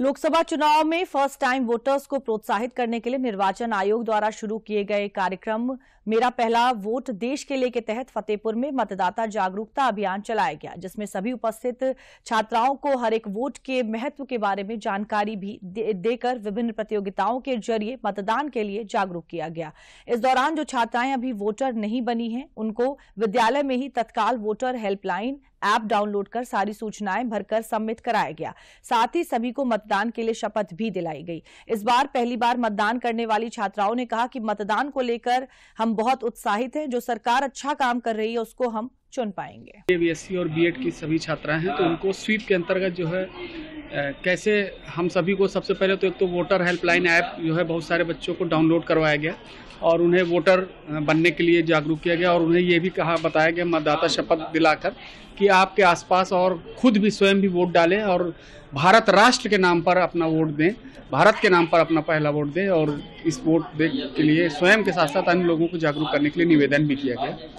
लोकसभा चुनाव में first time voters को प्रोत्साहित करने के लिए निर्वाचन आयोग द्वारा शुरू किए गए कार्यक्रम मेरा पहला वोट देश के लिए के तहत फतेहपुर में मतदाता जागरूकता अभियान चलाया गया जिसमें सभी उपस्थित छात्राओं को हर एक वोट के महत्व के बारे में जानकारी भी देकर विभिन्न प्रतियोगिताओं के जरिए मतदान के लिए जागरूक किया गया इस दौरान जो छात्राएं अभी वोटर नहीं बनी है उनको विद्यालय में ही तत्काल वोटर हेल्पलाइन ऐप डाउनलोड कर सारी सूचनाएं भरकर सबमिट कराया गया साथ ही सभी को मतदान के लिए शपथ भी दिलाई गई इस बार पहली बार मतदान करने वाली छात्राओं ने कहा कि मतदान को लेकर हम बहुत उत्साहित हैं जो सरकार अच्छा काम कर रही है उसको हम चुन पाएंगे बीएससी e और बी की सभी छात्राएं हैं तो उनको स्वीप के अंतर्गत जो है कैसे हम सभी को सबसे पहले तो एक तो वोटर हेल्पलाइन ऐप जो है बहुत सारे बच्चों को डाउनलोड करवाया गया और उन्हें वोटर बनने के लिए जागरूक किया गया और उन्हें ये भी कहा बताया गया मतदाता शपथ दिलाकर कि आपके आसपास और खुद भी स्वयं भी वोट डालें और भारत राष्ट्र के नाम पर अपना वोट दें भारत के नाम पर अपना पहला वोट दें और इस वोट दे के लिए स्वयं के साथ साथ अन्य लोगों को जागरूक करने के लिए निवेदन भी किया गया